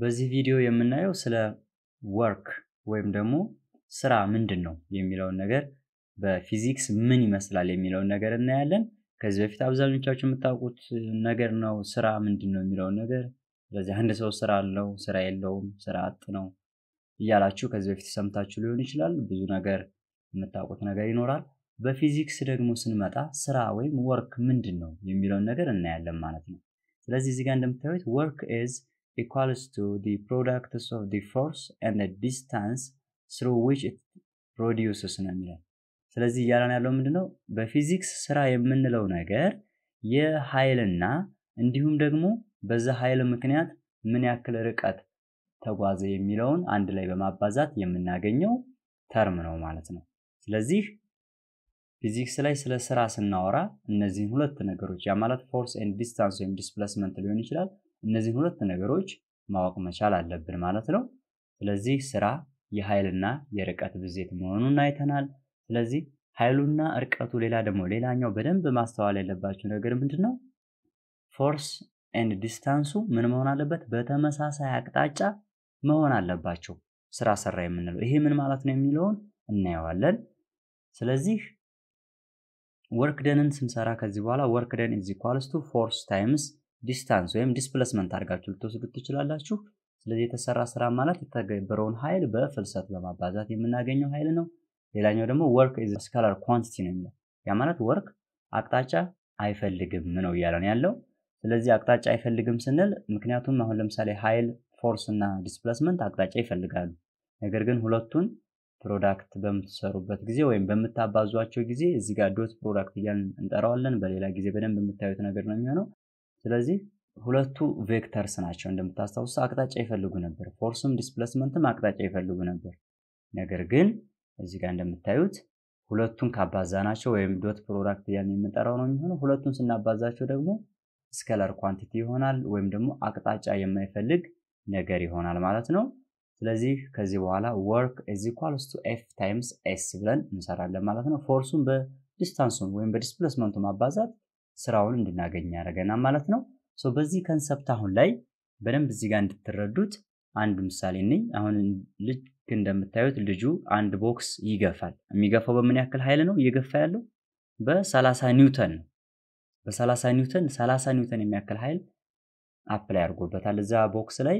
በዚህ ቪዲዮ የምናየው ስለ ወርክ ወይም ደግሞ ስራ ምንድን ነው የሚለውን ነገር በፊዚክስ ምን ይመስላል የሚለውን ነገር እናያለን። ከዚህ በፊት አብዛኞቻችሁ የምታውቁት ነገር ነው ስራ ምንድን ነው የሚለውን ነገር። ስለዚህ አንድ ሰው ስራ አለው፣ ስራ የለውም፣ ስራ አጥ ነው እያላችሁ ከዚህ በፊት ሰምታችሁ ሊሆን ይችላል። ብዙ ነገር የምታውቁት ነገር ይኖራል። በፊዚክስ ደግሞ ስንመጣ ስራ ወይም ወርክ ምንድን ነው የሚለውን ነገር እናያለን ማለት ነው። ስለዚህ እዚጋ እንደምታዩት ወርክ ኢዝ equals to the products of the force and the distance through which it produces ነው የሚለው። ስለዚህ እያለን ያለው ምንድነው? በፊዚክስ ስራ የምንለው ነገር የኃይልና እንዲሁም ደግሞ በዛ ኃይል ምክንያት ምን ያክል ርቀት ተጓዘ የሚለውን አንድ ላይ በማባዛት የምናገኘው ተርም ነው ማለት ነው። ስለዚህ ፊዚክስ ላይ ስለ ስራ ስናወራ እነዚህን ሁለት ነገሮች ያ ማለት ፎርስ ዲስታንስ ወይም ዲስፕላስመንት ሊሆን ይችላል እነዚህን ሁለት ነገሮች ማወቅ መቻል አለብን ማለት ነው። ስለዚህ ስራ የኃይልና የርቀት ብዜት መሆኑን አይተናል። ስለዚህ ኃይሉና እርቀቱ ሌላ ደግሞ ሌላኛው በደንብ ማስተዋል ያለባቸው ነገር ምንድን ነው? ፎርስ ኤንድ ዲስታንሱ ምን መሆን አለበት? በተመሳሳይ አቅጣጫ መሆን አለባቸው። ስራ ሰራ የምንለው ይሄ ምን ማለት ነው የሚለውን እናየዋለን። ስለዚህ ወርክ ደንን ስንሰራ ከዚህ በኋላ ወርክ ደን ኢዝ ኢኳልስ ቱ ፎርስ ታይምስ ዲስታንስ ወይም ዲስፕሌስመንት አድርጋችሁ ልትወስዱ ትችላላችሁ። ስለዚህ የተሰራ ስራ ማለት የተገበረውን ኃይል በፍልሰት በማባዛት የምናገኘው ኃይል ነው። ሌላኛው ደግሞ ወርክ ስካላር ኳንቲቲ ነው የሚለው ያ ማለት ወርክ አቅጣጫ አይፈልግም ነው እያለን ያለው። ስለዚህ አቅጣጫ አይፈልግም ስንል ምክንያቱም አሁን ለምሳሌ ሀይል ፎርስ እና ዲስፕላስመንት አቅጣጫ ይፈልጋሉ። ነገር ግን ሁለቱን ፕሮዳክት በምትሰሩበት ጊዜ ወይም በምታባዟቸው ጊዜ እዚህ ጋር ዶት ፕሮዳክት እያን እንጠራዋለን። በሌላ ጊዜ በደንብ የምታዩት ነገር ነው የሚሆነው። ስለዚህ ሁለቱ ቬክተርስ ናቸው። እንደምታስታውሱ አቅጣጫ ይፈልጉ ነበር። ፎርስም ዲስፕሌስመንትም አቅጣጫ ይፈልጉ ነበር። ነገር ግን እዚህ ጋር እንደምታዩት ሁለቱን ካባዛ ናቸው ወይም ዶት ፕሮዳክት እያልን የምንጠራው ነው የሚሆነው። ሁለቱን ስናባዛቸው ደግሞ ስከለር ኳንቲቲ ይሆናል ወይም ደግሞ አቅጣጫ የማይፈልግ ነገር ይሆናል ማለት ነው። ስለዚህ ከዚህ በኋላ ወርክ እዚ ኢኳልስ ቱ ኤፍ ታይምስ ኤስ ብለን እንሰራለን ማለት ነው። ፎርሱን በዲስታንሱን ወይም በዲስፕሌስመንቱ ማባዛት ስራውን እንድናገኝ ያደረገናል ማለት ነው። በዚህ ከንሰፕት አሁን ላይ በደንብ እዚህ ጋር እንድትረዱት አንድ ምሳሌ ነኝ። አሁን ልክ እንደምታዩት ልጁ አንድ ቦክስ ይገፋል። የሚገፋው በምን ያክል ኃይል ነው እየገፋ ያለው? በሰላሳ ኒውተን ነው። በሰላሳ ኒውተን ሰላሳ ኒውተን የሚያክል ኃይል አፕላይ አድርጎበታል እዛ ቦክስ ላይ።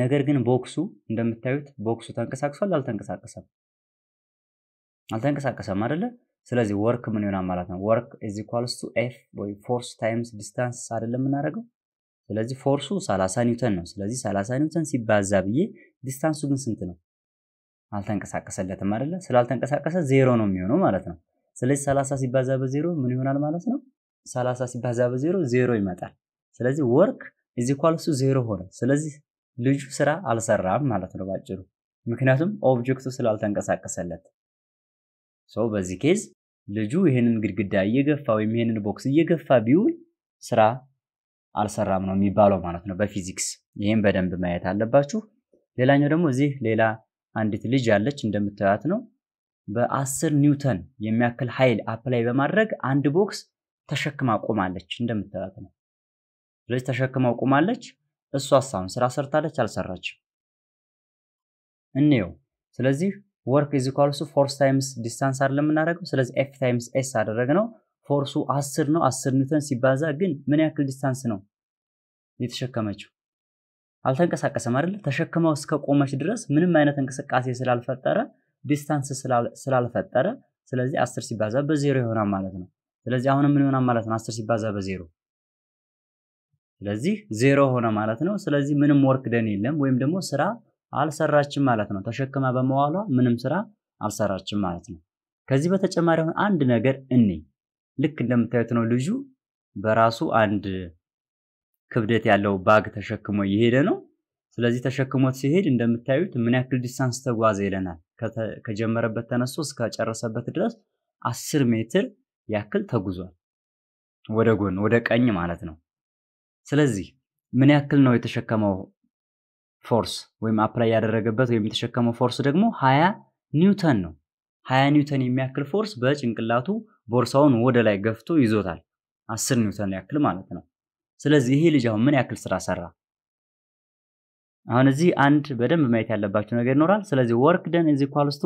ነገር ግን ቦክሱ እንደምታዩት ቦክሱ ተንቀሳቅሷል? አልተንቀሳቀሰም። አልተንቀሳቀሰም አይደለ? ስለዚህ ወርክ ምን ይሆናል ማለት ነው? ወርክ ኢዝ ኢኳልስ ቱ ኤፍ ወይ ፎርስ ታይምስ ዲስታንስ አይደለም የምናደርገው። ስለዚህ ፎርሱ 30 ኒውተን ነው። ስለዚህ 30 ኒውተን ሲባዛ ብዬ ዲስታንሱ ግን ስንት ነው? አልተንቀሳቀሰለትም አይደለ? ስላልተንቀሳቀሰ ዜሮ ነው የሚሆነው ማለት ነው። ስለዚህ 30 ሲባዛ በዜሮ ምን ይሆናል ማለት ነው? 30 ሲባዛ በዜሮ ዜሮ ይመጣል። ስለዚህ ወርክ ኢዝ ኢኳልስ ቱ ዜሮ ሆነ። ስለዚህ ልጁ ስራ አልሰራም ማለት ነው ባጭሩ፣ ምክንያቱም ኦብጀክቱ ስላልተንቀሳቀሰለት ሰው በዚህ ኬዝ ልጁ ይህንን ግድግዳ እየገፋ ወይም ይህንን ቦክስ እየገፋ ቢውል ስራ አልሰራም ነው የሚባለው ማለት ነው በፊዚክስ። ይህም በደንብ ማየት አለባችሁ። ሌላኛው ደግሞ እዚህ ሌላ አንዲት ልጅ ያለች እንደምታዩት ነው። በአስር ኒውተን የሚያክል ኃይል አፕላይ በማድረግ አንድ ቦክስ ተሸክማ ቆማለች እንደምታዩት ነው። ስለዚህ ተሸክማ ቆማለች። እሷ ሳሁን ስራ ሰርታለች አልሰራችም? እንየው። ስለዚህ ወርክ ኢዝ ኢኳልስ ፎርስ ታይምስ ዲስታንስ አይደለም የምናደርገው። ስለዚህ ኤፍ ታይምስ ኤስ አደረግ ነው። ፎርሱ አስር ነው። አስር ኒውተን ሲባዛ ግን ምን ያክል ዲስታንስ ነው የተሸከመችው? አልተንቀሳቀሰም አይደል? ተሸክመው እስከ ቆመች ድረስ ምንም አይነት እንቅስቃሴ ስላልፈጠረ ዲስታንስ ስላልፈጠረ፣ ስለዚህ አስር ሲባዛ በዜሮ ይሆናል ማለት ነው። ስለዚህ አሁንም ምን ይሆናል ማለት ነው? አስር ሲባዛ በዜሮ ስለዚህ ዜሮ ሆነ ማለት ነው። ስለዚህ ምንም ወርክ ደን የለም ወይም ደግሞ ስራ አልሰራችም ማለት ነው። ተሸክማ በመዋሏ ምንም ስራ አልሰራችም ማለት ነው። ከዚህ በተጨማሪ አሁን አንድ ነገር እኔ ልክ እንደምታዩት ነው። ልጁ በራሱ አንድ ክብደት ያለው ባግ ተሸክሞ እየሄደ ነው። ስለዚህ ተሸክሞት ሲሄድ እንደምታዩት ምን ያክል ዲስታንስ ተጓዘ ይለናል። ከጀመረበት ተነስቶ እስከጨረሰበት ድረስ አስር ሜትር ያክል ተጉዟል። ወደ ጎን ወደ ቀኝ ማለት ነው። ስለዚህ ምን ያክል ነው የተሸከመው ፎርስ ወይም አፕላይ ያደረገበት ወይም የተሸከመው ፎርስ ደግሞ ሀያ ኒውተን ነው። ሀያ ኒውተን የሚያክል ፎርስ በጭንቅላቱ ቦርሳውን ወደ ላይ ገፍቶ ይዞታል። አስር ኒውተን ያክል ማለት ነው። ስለዚህ ይሄ ልጅ አሁን ምን ያክል ስራ ሰራ? አሁን እዚህ አንድ በደንብ ማየት ያለባቸው ነገር ይኖራል። ስለዚህ ወርክ ደን ኢዝ ኳልስቱ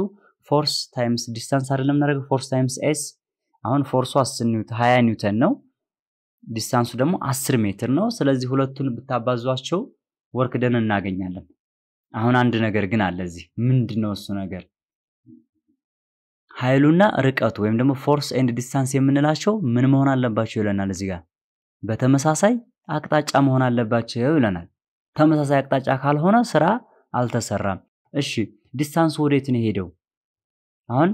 ፎርስ ታይምስ ዲስታንስ አይደለም እናደረገ ፎርስ ታይምስ ኤስ። አሁን ፎርሱ ሀያ ኒውተን ነው። ዲስታንሱ ደግሞ አስር ሜትር ነው። ስለዚህ ሁለቱን ብታባዟቸው ወርክ ደን እናገኛለን። አሁን አንድ ነገር ግን አለ እዚህ። ምንድነው እሱ ነገር? ኃይሉና ርቀቱ ወይም ደግሞ ፎርስ ኤንድ ዲስታንስ የምንላቸው ምን መሆን አለባቸው ይለናል እዚህ ጋር። በተመሳሳይ አቅጣጫ መሆን አለባቸው ይለናል። ተመሳሳይ አቅጣጫ ካልሆነ ስራ አልተሰራም። እሺ ዲስታንሱ ወዴት ነው ሄደው? አሁን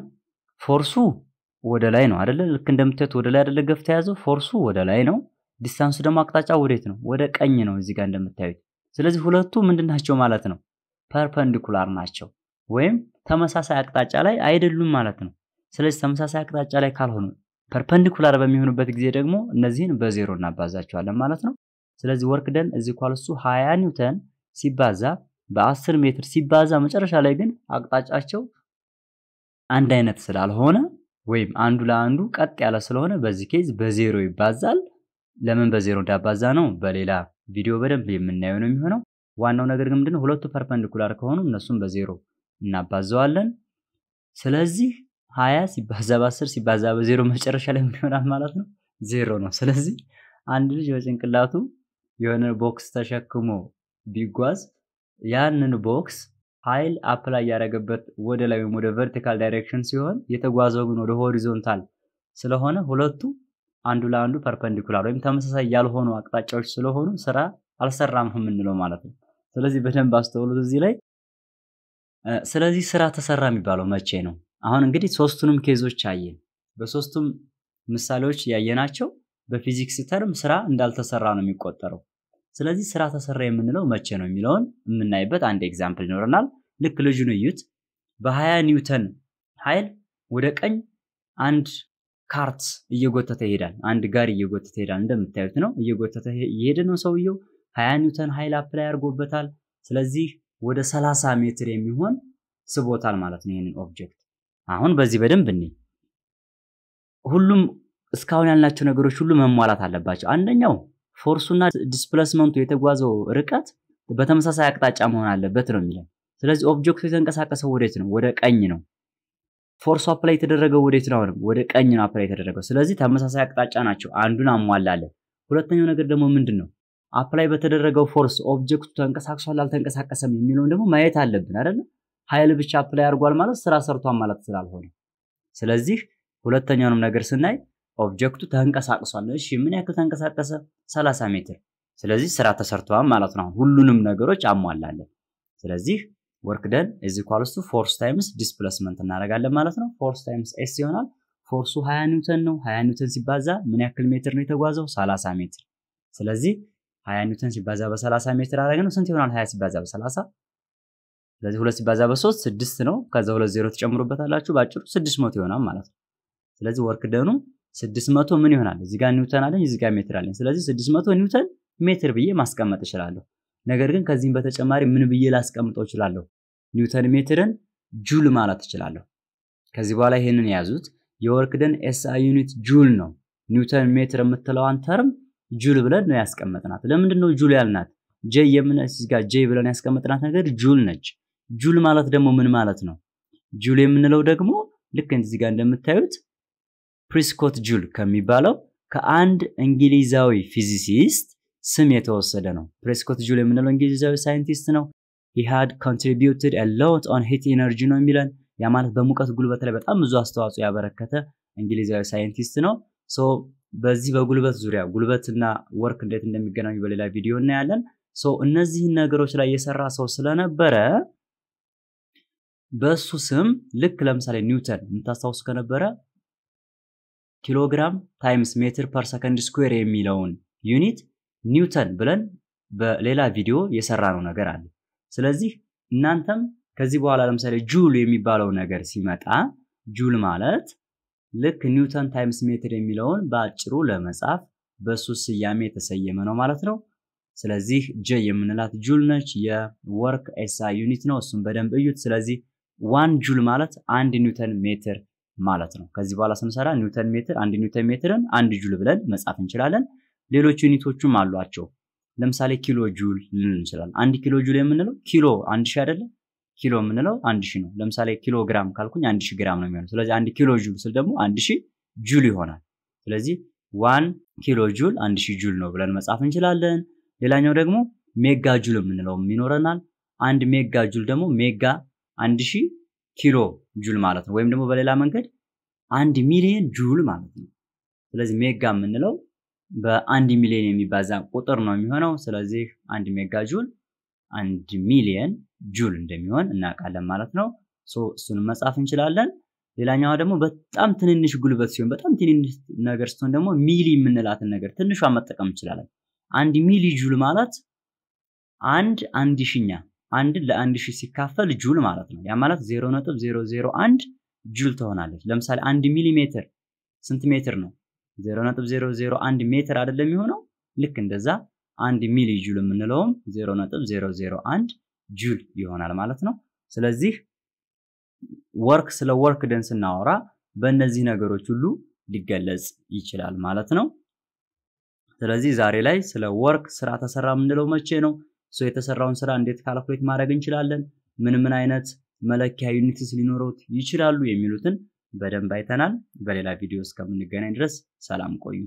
ፎርሱ ወደ ላይ ነው አደለ ልክ እንደምትት ወደ ላይ አደለ ገፍተ ያዘው ፎርሱ ወደ ላይ ነው። ዲስታንሱ ደግሞ አቅጣጫ ወዴት ነው? ወደ ቀኝ ነው። እዚህ ጋር እንደምታዩት ስለዚህ ሁለቱ ምንድን ናቸው ማለት ነው? ፐርፐንዲኩላር ናቸው ወይም ተመሳሳይ አቅጣጫ ላይ አይደሉም ማለት ነው። ስለዚህ ተመሳሳይ አቅጣጫ ላይ ካልሆኑ ፐርፐንዲኩላር በሚሆኑበት ጊዜ ደግሞ እነዚህን በዜሮ እናባዛቸዋለን ማለት ነው። ስለዚህ ወርክ ደን እዚ ኳልሱ 20 ኒውተን ሲባዛ በ10 ሜትር ሲባዛ መጨረሻ ላይ ግን አቅጣጫቸው አንድ አይነት ስላልሆነ ወይም አንዱ ለአንዱ ቀጥ ያለ ስለሆነ በዚህ ኬዝ በዜሮ ይባዛል። ለምን በዜሮ እንዳባዛ ነው በሌላ ቪዲዮ በደንብ የምናየው ነው የሚሆነው። ዋናው ነገር ግን ምንድነው ሁለቱ ፐርፐንዲኩላር ከሆኑ እነሱም በዜሮ እናባዘዋለን። ስለዚህ ሀያ ሲባዛ በአስር ሲባዛ በዜሮ መጨረሻ ላይ ምን ይሆናል ማለት ነው? ዜሮ ነው። ስለዚህ አንድ ልጅ በጭንቅላቱ የሆነ ቦክስ ተሸክሞ ቢጓዝ ያንን ቦክስ ኃይል አፕላይ ያደረገበት ወደ ላይ ወይም ወደ ቨርቲካል ዳይሬክሽን ሲሆን የተጓዘው ግን ወደ ሆሪዞንታል ስለሆነ ሁለቱ አንዱ ለአንዱ ፐርፐንዲኩላር ወይም ተመሳሳይ ያልሆኑ አቅጣጫዎች ስለሆኑ ስራ አልሰራም የምንለው ማለት ነው። ስለዚህ በደንብ አስተውሉት እዚህ ላይ። ስለዚህ ስራ ተሰራ የሚባለው መቼ ነው? አሁን እንግዲህ ሶስቱንም ኬዞች አየን። በሶስቱም ምሳሌዎች ያየናቸው በፊዚክስ ተርም ስራ እንዳልተሰራ ነው የሚቆጠረው። ስለዚህ ስራ ተሰራ የምንለው መቼ ነው የሚለውን የምናይበት አንድ ኤግዛምፕል ይኖረናል። ልክ ልጁን እዩት። በሀያ ኒውተን ኃይል ወደ ቀኝ አንድ ካርት እየጎተተ ይሄዳል። አንድ ጋሪ እየጎተተ ይሄዳል። እንደምታዩት ነው፣ እየጎተተ እየሄደ ነው ሰውየው። 20 ኒውተን ኃይል አፕላይ አድርጎበታል። ስለዚህ ወደ 30 ሜትር የሚሆን ስቦታል ማለት ነው ይህንን ኦብጀክት። አሁን በዚህ በደንብ እኔ ሁሉም እስካሁን ያልናቸው ነገሮች ሁሉ መሟላት አለባቸው። አንደኛው ፎርሱና ዲስፕሌስመንቱ የተጓዘው ርቀት በተመሳሳይ አቅጣጫ መሆን አለበት ነው የሚለው። ስለዚህ ኦብጀክቱ የተንቀሳቀሰው ወዴት ነው? ወደ ቀኝ ነው። ፎርሱ አፕላይ የተደረገው ወዴት ነው? አሁንም ወደ ቀኝ ነው አፕላይ የተደረገው። ስለዚህ ተመሳሳይ አቅጣጫ ናቸው። አንዱን አሟላለን። ሁለተኛው ነገር ደግሞ ምንድን ነው? አፕላይ በተደረገው ፎርስ ኦብጀክቱ ተንቀሳቅሷል አልተንቀሳቀሰም የሚለውን ደግሞ ማየት አለብን አይደለ? ኃይል ብቻ አፕላይ አድርጓል ማለት ስራ ሰርቷል ማለት ስላልሆነ፣ ስለዚህ ሁለተኛውንም ነገር ስናይ ኦብጀክቱ ተንቀሳቅሷል። እሺ ምን ያክል ተንቀሳቀሰ? 30 ሜትር። ስለዚህ ስራ ተሰርቷል ማለት ነው። ሁሉንም ነገሮች አሟላለን። ስለዚህ ወርክ ደን እዚ ኳልስ ፎርስ ታይምስ ዲስፕሌስመንት እናደርጋለን ማለት ነው። ፎርስ ታይምስ ኤስ ይሆናል። ፎርሱ 20 ኒውተን ነው። 20 ኒውተን ሲባዛ ምን ያክል ሜትር ነው የተጓዘው? 30 ሜትር። ስለዚህ 20 ኒውተን ሲባዛ በ30 ሜትር አደረግነው ስንት ይሆናል? 20 ሲባዛ በ30 ስለዚህ ሁለት ሲባዛ በሶስት ስድስት ነው። ከዛ ሁለት ዜሮ ትጨምሩበታላችሁ። በአጭሩ ስድስት መቶ ይሆናል ማለት ነው። ስለዚህ ወርክ ደኑ ስድስት መቶ ምን ይሆናል? እዚህ ጋር ኒውተን አለኝ፣ እዚህ ጋር ሜትር አለኝ። ስለዚህ ስድስት መቶ ኒውተን ሜትር ብዬ ማስቀመጥ እችላለሁ። ነገር ግን ከዚህም በተጨማሪ ምን ብዬ ላስቀምጠው እችላለሁ? ኒውተን ሜትርን ጁል ማለት እችላለሁ። ከዚህ በኋላ ይህንን የያዙት። የወርክደን ደን ኤስአይ ዩኒት ጁል ነው። ኒውተን ሜትር የምትለዋን ተርም ጁል ብለን ነው ያስቀመጥናት። ለምንድን ነው ጁል ያልናት? ጄ የምን ጋር ጄ ብለን ያስቀመጥናት ነገር ጁል ነች። ጁል ማለት ደግሞ ምን ማለት ነው? ጁል የምንለው ደግሞ ልክ እዚህ ጋር እንደምታዩት ፕሪስኮት ጁል ከሚባለው ከአንድ እንግሊዛዊ ፊዚሲስት ስም የተወሰደ ነው። ፕሪስኮት ጁል የምንለው እንግሊዛዊ ሳይንቲስት ነው። ሂ ሃድ ኮንትሪቢዩትድ ሎት ኦን ሂት ኢነርጂ ነው የሚለን። ያ ማለት በሙቀት ጉልበት ላይ በጣም ብዙ አስተዋጽኦ ያበረከተ እንግሊዛዊ ሳይንቲስት ነው። ሶ በዚህ በጉልበት ዙሪያ ጉልበትና ወርክ እንዴት እንደሚገናኙ በሌላ ቪዲዮ እናያለን። ሶ እነዚህን ነገሮች ላይ የሰራ ሰው ስለነበረ በሱ ስም ልክ ለምሳሌ ኒውተን የምታስታውሱ ከነበረ ኪሎግራም ታይምስ ሜትር ፐር ሰከንድ ስኩዌር የሚለውን ዩኒት ኒውተን ብለን በሌላ ቪዲዮ የሰራ ነው ነገር አለ። ስለዚህ እናንተም ከዚህ በኋላ ለምሳሌ ጁል የሚባለው ነገር ሲመጣ ጁል ማለት ልክ ኒውተን ታይምስ ሜትር የሚለውን በአጭሩ ለመጻፍ በእሱ ስያሜ የተሰየመ ነው ማለት ነው። ስለዚህ ጀ የምንላት ጁል ነች። የወርክ ኤስአይ ዩኒት ነው። እሱም በደንብ እዩት። ስለዚህ ዋን ጁል ማለት አንድ ኒውተን ሜትር ማለት ነው። ከዚህ በኋላ ስንሰራ ኒውተን ሜትር አንድ ኒውተን ሜትርን አንድ ጁል ብለን መጻፍ እንችላለን። ሌሎች ዩኒቶቹም አሏቸው። ለምሳሌ ኪሎ ጁል ልንል እንችላለን። አንድ ኪሎ ጁል የምንለው ኪሎ አንድ ሺህ አይደለም ኪሎ የምንለው አንድ ሺህ ነው። ለምሳሌ ኪሎ ግራም ካልኩኝ አንድ ሺህ ግራም ነው የሚሆነው። ስለዚህ አንድ ኪሎ ጁል ስል ደግሞ አንድ ሺህ ጁል ይሆናል። ስለዚህ ዋን ኪሎ ጁል አንድ ሺህ ጁል ነው ብለን መጻፍ እንችላለን። ሌላኛው ደግሞ ሜጋ ጁል የምንለው ይኖረናል። አንድ ሜጋ ጁል ደግሞ ሜጋ አንድ ሺህ ኪሎ ጁል ማለት ነው። ወይም ደግሞ በሌላ መንገድ አንድ ሚሊየን ጁል ማለት ነው። ስለዚህ ሜጋ የምንለው በአንድ ሚሊዮን የሚባዛ ቁጥር ነው የሚሆነው። ስለዚህ አንድ ሜጋ ጁል አንድ ሚሊየን ጁል እንደሚሆን እናውቃለን ማለት ነው። እሱን መጻፍ እንችላለን። ሌላኛዋ ደግሞ በጣም ትንንሽ ጉልበት ሲሆን በጣም ትንንሽ ነገር ስትሆን ደግሞ ሚሊ የምንላትን ነገር ትንሿ መጠቀም እንችላለን። አንድ ሚሊ ጁል ማለት አንድ አንድ ሺኛ አንድን ለአንድ ሺህ ሲካፈል ጁል ማለት ነው። ያ ማለት ዜሮ ነጥብ ዜሮ ዜሮ አንድ ጁል ትሆናለች። ለምሳሌ አንድ ሚሊ ሜትር ስንት ሜትር ነው? 0001 ሜትር አይደለም የሚሆነው? ልክ እንደዛ አንድ ሚሊ ጁል የምንለውም 0001 ጁል ይሆናል ማለት ነው። ስለዚህ ወርክ ስለ ወርክ ደን ስናወራ በእነዚህ ነገሮች ሁሉ ሊገለጽ ይችላል ማለት ነው። ስለዚህ ዛሬ ላይ ስለ ወርክ ስራ ተሰራ የምንለው መቼ ነው? ሰው የተሰራውን ስራ እንዴት ካልኩሌት ማድረግ እንችላለን? ምን ምን አይነት መለኪያ ዩኒትስ ሊኖሩት ይችላሉ? የሚሉትን በደንብ አይተናል። በሌላ ቪዲዮ እስከምንገናኝ ድረስ ሰላም ቆዩ።